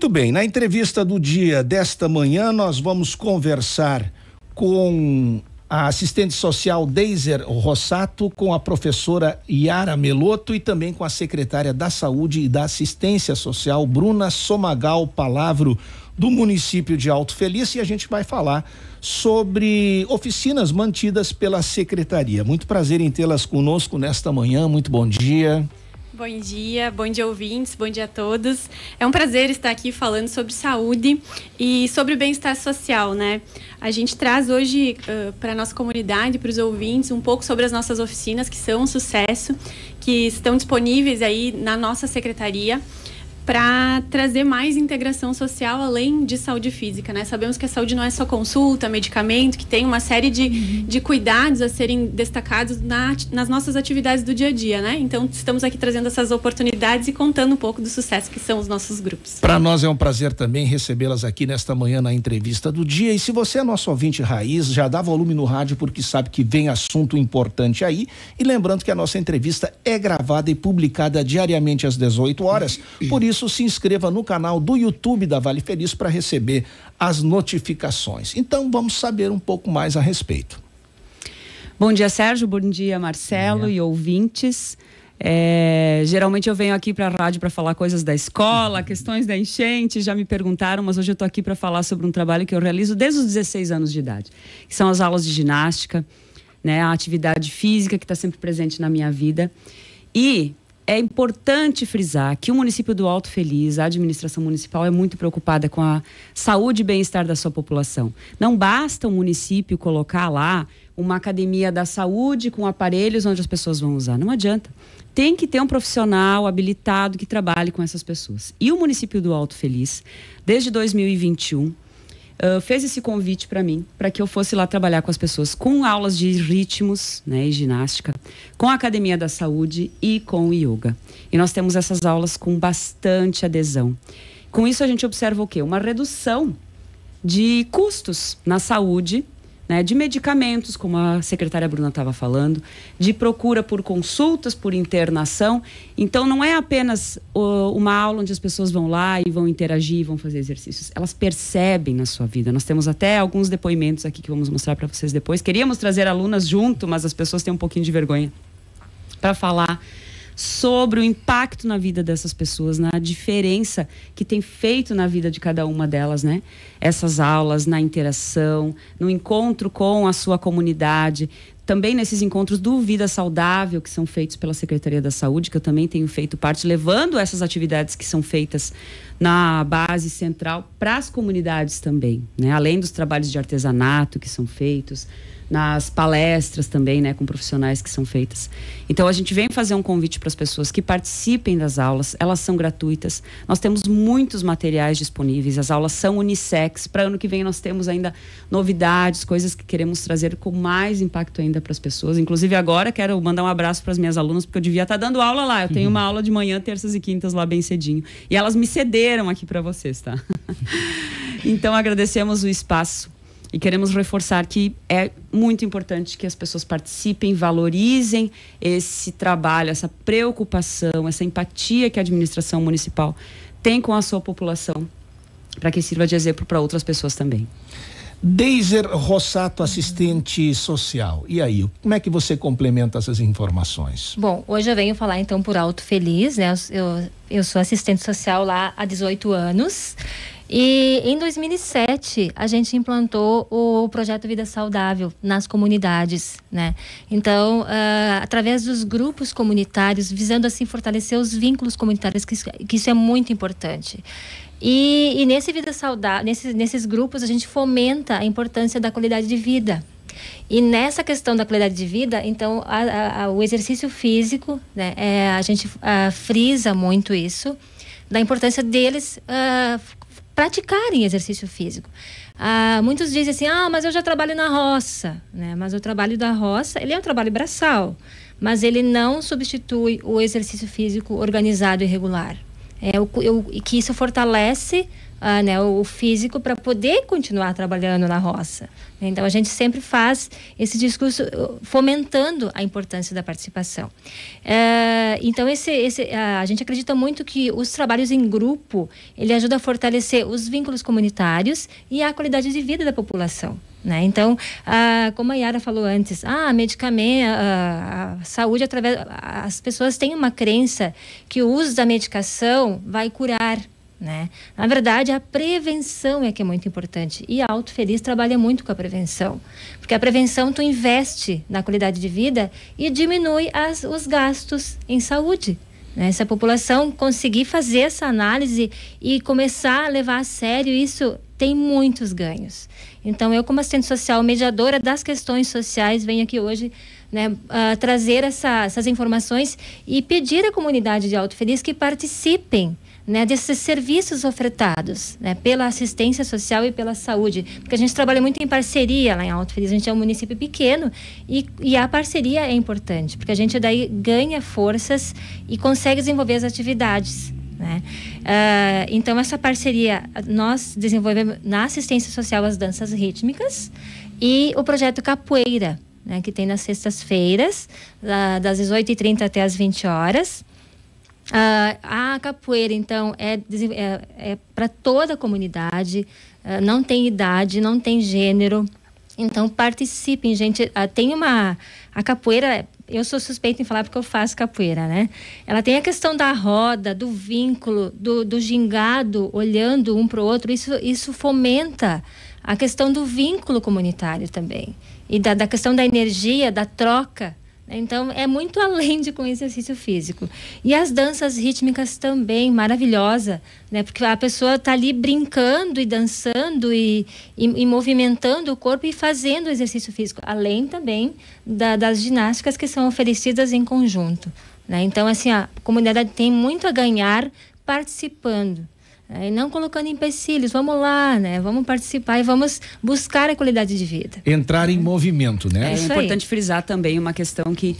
Muito bem, na entrevista do dia desta manhã, nós vamos conversar com a assistente social Deiser Rossato, com a professora Yara Meloto e também com a secretária da Saúde e da Assistência Social, Bruna Somagal Palavro, do município de Alto Feliz, e a gente vai falar sobre oficinas mantidas pela secretaria. Muito prazer em tê-las conosco nesta manhã. Muito bom dia. Bom dia, bom dia ouvintes, bom dia a todos. É um prazer estar aqui falando sobre saúde e sobre bem-estar social, né? A gente traz hoje uh, para a nossa comunidade, para os ouvintes, um pouco sobre as nossas oficinas, que são um sucesso, que estão disponíveis aí na nossa secretaria para trazer mais integração social além de saúde física, né? Sabemos que a saúde não é só consulta, medicamento, que tem uma série de, uhum. de cuidados a serem destacados na, nas nossas atividades do dia a dia, né? Então, estamos aqui trazendo essas oportunidades e contando um pouco do sucesso que são os nossos grupos. Para nós é um prazer também recebê-las aqui nesta manhã na entrevista do dia. E se você é nosso ouvinte raiz, já dá volume no rádio porque sabe que vem assunto importante aí. E lembrando que a nossa entrevista é gravada e publicada diariamente às 18 horas. Por isso isso, se inscreva no canal do YouTube da Vale Feliz para receber as notificações. Então, vamos saber um pouco mais a respeito. Bom dia, Sérgio. Bom dia, Marcelo é. e ouvintes. É, geralmente eu venho aqui para a rádio para falar coisas da escola, questões da enchente, já me perguntaram, mas hoje eu estou aqui para falar sobre um trabalho que eu realizo desde os 16 anos de idade, que são as aulas de ginástica, né, a atividade física que está sempre presente na minha vida. E é importante frisar que o município do Alto Feliz, a administração municipal, é muito preocupada com a saúde e bem-estar da sua população. Não basta o município colocar lá uma academia da saúde com aparelhos onde as pessoas vão usar. Não adianta. Tem que ter um profissional habilitado que trabalhe com essas pessoas. E o município do Alto Feliz, desde 2021, fez esse convite para mim, para que eu fosse lá trabalhar com as pessoas, com aulas de ritmos né, e ginástica, com a Academia da Saúde e com o yoga. E nós temos essas aulas com bastante adesão. Com isso, a gente observa o quê? Uma redução de custos na saúde né, de medicamentos, como a secretária Bruna estava falando, de procura por consultas, por internação. Então, não é apenas uh, uma aula onde as pessoas vão lá e vão interagir, vão fazer exercícios. Elas percebem na sua vida. Nós temos até alguns depoimentos aqui que vamos mostrar para vocês depois. Queríamos trazer alunas junto, mas as pessoas têm um pouquinho de vergonha para falar sobre o impacto na vida dessas pessoas, na né? diferença que tem feito na vida de cada uma delas, né? Essas aulas, na interação, no encontro com a sua comunidade, também nesses encontros do Vida Saudável, que são feitos pela Secretaria da Saúde, que eu também tenho feito parte, levando essas atividades que são feitas na base central para as comunidades também, né? Além dos trabalhos de artesanato que são feitos, nas palestras também, né, com profissionais que são feitas. Então a gente vem fazer um convite para as pessoas que participem das aulas, elas são gratuitas. Nós temos muitos materiais disponíveis, as aulas são unissex. Para ano que vem nós temos ainda novidades, coisas que queremos trazer com mais impacto ainda para as pessoas. Inclusive, agora quero mandar um abraço para as minhas alunas, porque eu devia estar tá dando aula lá. Eu tenho uhum. uma aula de manhã, terças e quintas lá bem cedinho. E elas me cederam aqui para vocês, tá? então, agradecemos o espaço. E queremos reforçar que é muito importante que as pessoas participem, valorizem esse trabalho, essa preocupação, essa empatia que a administração municipal tem com a sua população, para que sirva de exemplo para outras pessoas também. Deiser Rossato, assistente social. E aí, como é que você complementa essas informações? Bom, hoje eu venho falar então por Alto Feliz, né? Eu, eu sou assistente social lá há 18 anos. E em 2007 a gente implantou o projeto Vida Saudável nas comunidades, né? Então, uh, através dos grupos comunitários, visando assim fortalecer os vínculos comunitários, que isso, é, que isso é muito importante. E, e nesse Vida Saudável, nesses, nesses grupos a gente fomenta a importância da qualidade de vida, e nessa questão da qualidade de vida, então, a, a, o exercício físico, né, é, a gente a, ah, frisa muito isso, da importância deles ah, praticarem exercício físico. Ah, muitos dizem assim, ah, mas eu já trabalho na roça, né? Mas o trabalho da roça, ele é um trabalho braçal, mas ele não substitui o exercício físico organizado e regular. É o, eu, que isso fortalece ah, né, o físico para poder continuar trabalhando na roça. Então a gente sempre faz esse discurso uh, fomentando a importância da participação. Eh, então esse, esse, a gente acredita muito que os trabalhos em grupo ele ajuda a fortalecer os vínculos comunitários e a qualidade de vida da população. Né? Então, ah, como a Yara falou antes, ah, medicamento, ah, a saúde através, as pessoas têm uma crença que o uso da medicação vai curar né? Na verdade, a prevenção é que é muito importante. E a Auto Feliz trabalha muito com a prevenção. Porque a prevenção tu investe na qualidade de vida e diminui as, os gastos em saúde. Né? Se a população conseguir fazer essa análise e começar a levar a sério isso, tem muitos ganhos. Então, eu, como assistente social, mediadora das questões sociais, venho aqui hoje né, uh, trazer essa, essas informações e pedir à comunidade de Alto Feliz que participem né, desses serviços ofertados né, pela assistência social e pela saúde, porque a gente trabalha muito em parceria lá em Alto Feliz, a gente é um município pequeno e, e a parceria é importante, porque a gente daí ganha forças e consegue desenvolver as atividades. Né? Uh, então, essa parceria, nós desenvolvemos na assistência social as danças rítmicas e o projeto Capoeira, né, que tem nas sextas-feiras, das 18h30 até as 20 horas. Uh, a capoeira, então, é, é, é para toda a comunidade, uh, não tem idade, não tem gênero. Então, participem, gente. Uh, tem uma. A capoeira, eu sou suspeita em falar porque eu faço capoeira, né? Ela tem a questão da roda, do vínculo, do, do gingado, olhando um para o outro. Isso, isso fomenta a questão do vínculo comunitário também. E da, da questão da energia, da troca. Então é muito além de com exercício físico. E as danças rítmicas também, maravilhosa, né? Porque a pessoa está ali brincando e dançando e, e, e, movimentando o corpo e fazendo exercício físico, além também da, das ginásticas que são oferecidas em conjunto. Né? Então, assim, a comunidade tem muito a ganhar participando. É, e não colocando empecilhos, vamos lá, né? Vamos participar e vamos buscar a qualidade de vida. Entrar em movimento, né? É, é importante frisar também uma questão que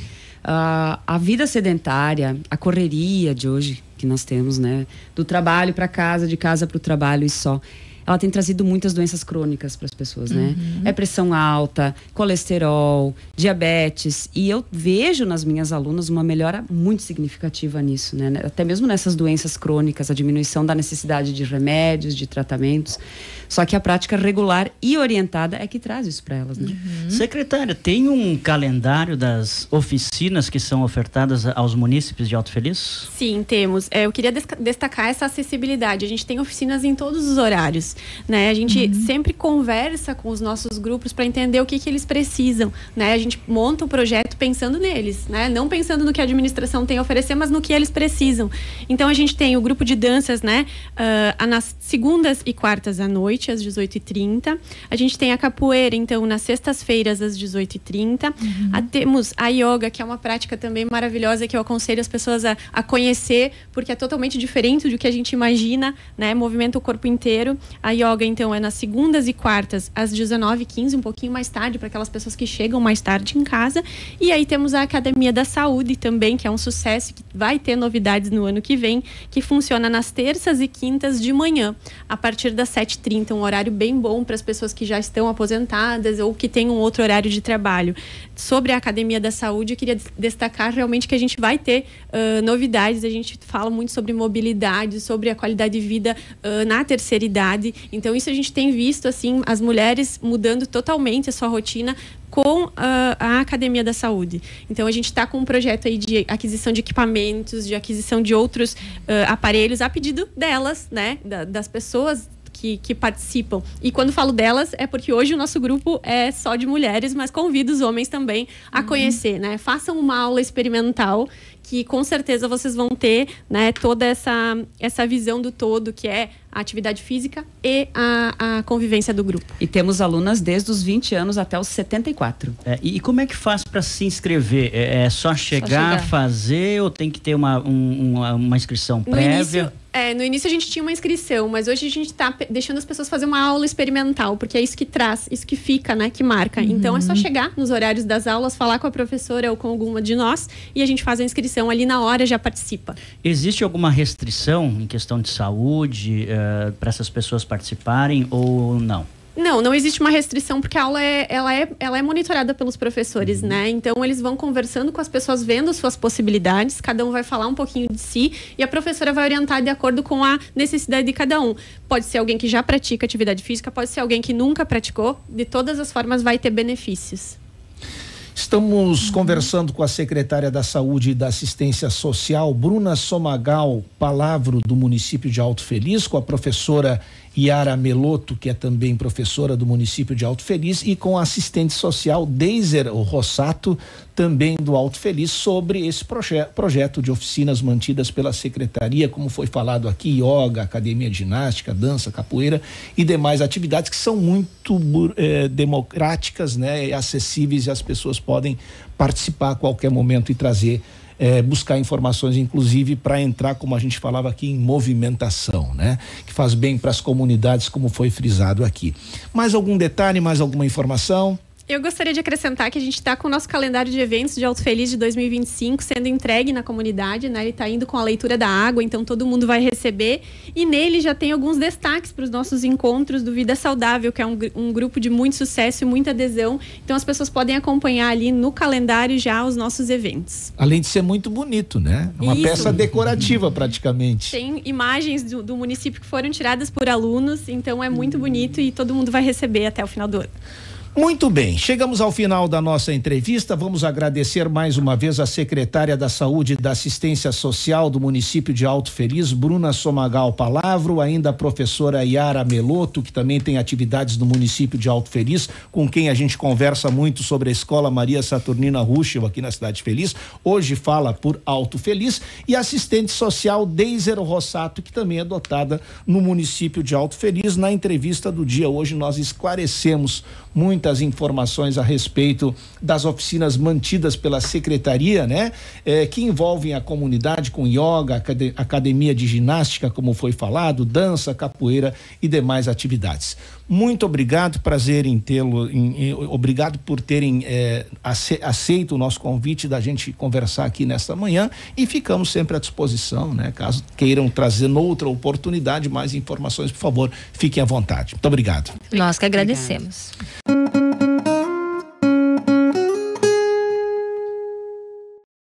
uh, a vida sedentária, a correria de hoje que nós temos, né? Do trabalho para casa, de casa para o trabalho e só ela tem trazido muitas doenças crônicas para as pessoas, né? Uhum. É pressão alta, colesterol, diabetes. E eu vejo nas minhas alunas uma melhora muito significativa nisso, né? Até mesmo nessas doenças crônicas, a diminuição da necessidade de remédios, de tratamentos. Só que a prática regular e orientada é que traz isso para elas. Né? Uhum. Secretária, tem um calendário das oficinas que são ofertadas aos munícipes de Alto Feliz? Sim, temos. É, eu queria destacar essa acessibilidade. A gente tem oficinas em todos os horários. Né? A gente uhum. sempre conversa com os nossos grupos para entender o que, que eles precisam. Né? A gente monta o projeto pensando neles, né? não pensando no que a administração tem a oferecer, mas no que eles precisam. Então a gente tem o grupo de danças, né? Uh, nas segundas e quartas à noite noite, às 18h30. A gente tem a capoeira, então, nas sextas-feiras, às 18h30. Uhum. A, temos a yoga, que é uma prática também maravilhosa, que eu aconselho as pessoas a, a conhecer, porque é totalmente diferente do que a gente imagina, né? Movimenta o corpo inteiro. A yoga, então, é nas segundas e quartas, às 19h15, um pouquinho mais tarde, para aquelas pessoas que chegam mais tarde em casa. E aí temos a Academia da Saúde também, que é um sucesso, que vai ter novidades no ano que vem, que funciona nas terças e quintas de manhã, a partir das 7h30 então um horário bem bom para as pessoas que já estão aposentadas ou que têm um outro horário de trabalho. Sobre a Academia da Saúde, eu queria destacar realmente que a gente vai ter uh, novidades, a gente fala muito sobre mobilidade, sobre a qualidade de vida uh, na terceira idade. Então, isso a gente tem visto, assim, as mulheres mudando totalmente a sua rotina com uh, a Academia da Saúde. Então a gente está com um projeto aí de aquisição de equipamentos, de aquisição de outros uh, aparelhos a pedido delas, né, da, das pessoas que, que, participam. E quando falo delas, é porque hoje o nosso grupo é só de mulheres, mas convido os homens também a uhum. conhecer, né? Façam uma aula experimental que com certeza vocês vão ter, né, toda essa, essa visão do todo, que é a atividade física e a, a convivência do grupo. E temos alunas desde os 20 anos até os 74. É, e como é que faz para se inscrever? É, é só, chegar, só, chegar, fazer ou tem que ter uma, um, uma, uma inscrição prévia? É, no início a gente tinha uma inscrição, mas hoje a gente está deixando as pessoas fazer uma aula experimental, porque é isso que traz, isso que fica, né, que marca. Uhum. Então é só chegar nos horários das aulas, falar com a professora ou com alguma de nós e a gente faz a inscrição ali na hora, já participa. Existe alguma restrição em questão de saúde uh, eh, para essas pessoas participarem ou não? Não, não existe uma restrição, porque a aula é, ela, é, ela é monitorada pelos professores, uhum. né? Então, eles vão conversando com as pessoas, vendo suas possibilidades, cada um vai falar um pouquinho de si e a professora vai orientar de acordo com a necessidade de cada um. Pode ser alguém que já pratica atividade física, pode ser alguém que nunca praticou, de todas as formas, vai ter benefícios. Estamos uhum. conversando com a secretária da Saúde e da Assistência Social, Bruna Somagal, palavro do município de Alto Feliz, com a professora Yara Meloto, que é também professora do município de Alto Feliz, e com a assistente social Deiser Rossato, também do Alto Feliz, sobre esse proje projeto de oficinas mantidas pela secretaria, como foi falado aqui, yoga, academia ginástica, dança, capoeira e demais atividades que são muito eh, democráticas, né, acessíveis e as pessoas podem participar a qualquer momento e trazer é, buscar informações, inclusive, para entrar, como a gente falava aqui, em movimentação, né? Que faz bem para as comunidades, como foi frisado aqui. Mais algum detalhe, mais alguma informação? Eu gostaria de acrescentar que a gente está com o nosso calendário de eventos de Alto Feliz de 2025 sendo entregue na comunidade, né? Ele está indo com a leitura da água, então todo mundo vai receber. E nele já tem alguns destaques para os nossos encontros do Vida Saudável, que é um, um grupo de muito sucesso e muita adesão. Então as pessoas podem acompanhar ali no calendário já os nossos eventos. Além de ser muito bonito, né? É uma Isso. peça decorativa praticamente. Tem imagens do, do município que foram tiradas por alunos, então é muito bonito e todo mundo vai receber até o final do ano. Muito bem, chegamos ao final da nossa entrevista. Vamos agradecer mais uma vez a secretária da Saúde e da Assistência Social do município de Alto Feliz, Bruna Somagal Palavro, ainda a professora Yara Meloto, que também tem atividades no município de Alto Feliz, com quem a gente conversa muito sobre a escola Maria Saturnina Ruschel aqui na Cidade Feliz. Hoje fala por Alto Feliz e assistente social Deiser Rossato, que também é dotada no município de Alto Feliz. Na entrevista do dia hoje nós esclarecemos muita muitas informações a respeito das oficinas mantidas pela secretaria, né? É, que envolvem a comunidade com yoga, academia de ginástica, como foi falado, dança, capoeira e demais atividades. Muito obrigado, prazer em tê-lo. Obrigado por terem é, aceito o nosso convite da gente conversar aqui nesta manhã e ficamos sempre à disposição, né? Caso queiram trazer noutra oportunidade mais informações, por favor, fiquem à vontade. Muito obrigado. Nós que agradecemos. Obrigado.